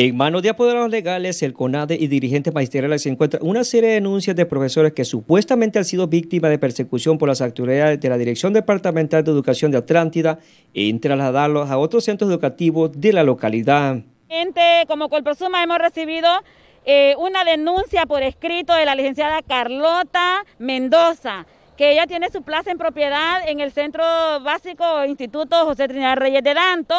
En manos de apoderados legales, el CONADE y dirigentes magisteriales se encuentra una serie de denuncias de profesores que supuestamente han sido víctimas de persecución por las autoridades de la Dirección Departamental de Educación de Atlántida en trasladarlos a otros centros educativos de la localidad. Gente, Como Colprosuma hemos recibido eh, una denuncia por escrito de la licenciada Carlota Mendoza, que ella tiene su plaza en propiedad en el Centro Básico Instituto José Trinidad Reyes de Danto,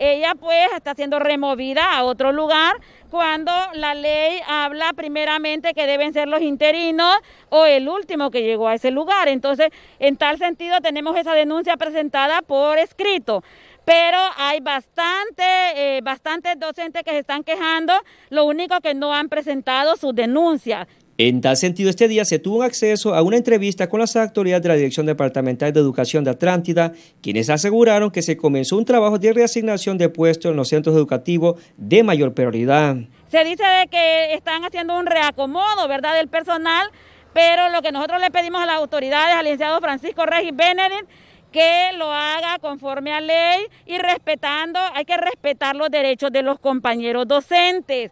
ella pues está siendo removida a otro lugar cuando la ley habla primeramente que deben ser los interinos o el último que llegó a ese lugar. Entonces, en tal sentido tenemos esa denuncia presentada por escrito pero hay bastante, eh, bastantes docentes que se están quejando, lo único que no han presentado su denuncia. En tal sentido, este día se tuvo acceso a una entrevista con las autoridades de la Dirección Departamental de Educación de Atlántida, quienes aseguraron que se comenzó un trabajo de reasignación de puestos en los centros educativos de mayor prioridad. Se dice que están haciendo un reacomodo, ¿verdad?, del personal, pero lo que nosotros le pedimos a las autoridades, al licenciado Francisco Regis Benedict, que lo haga conforme a ley y respetando, hay que respetar los derechos de los compañeros docentes.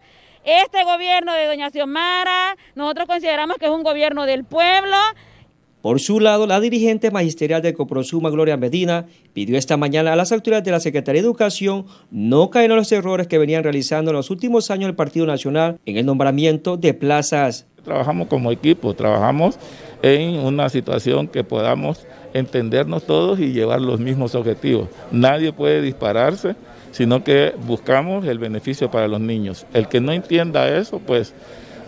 Este gobierno de doña Xiomara, nosotros consideramos que es un gobierno del pueblo. Por su lado, la dirigente magisterial de Coprosuma, Gloria Medina, pidió esta mañana a las autoridades de la Secretaría de Educación no caer en los errores que venían realizando en los últimos años el Partido Nacional en el nombramiento de plazas trabajamos como equipo, trabajamos en una situación que podamos entendernos todos y llevar los mismos objetivos. Nadie puede dispararse, sino que buscamos el beneficio para los niños. El que no entienda eso, pues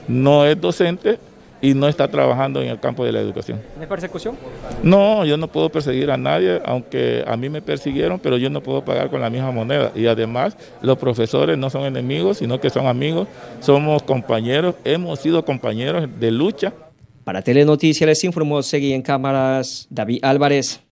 no es docente y no está trabajando en el campo de la educación. ¿No persecución? No, yo no puedo perseguir a nadie, aunque a mí me persiguieron, pero yo no puedo pagar con la misma moneda. Y además, los profesores no son enemigos, sino que son amigos, somos compañeros, hemos sido compañeros de lucha. Para Telenoticias les informó seguí en cámaras David Álvarez.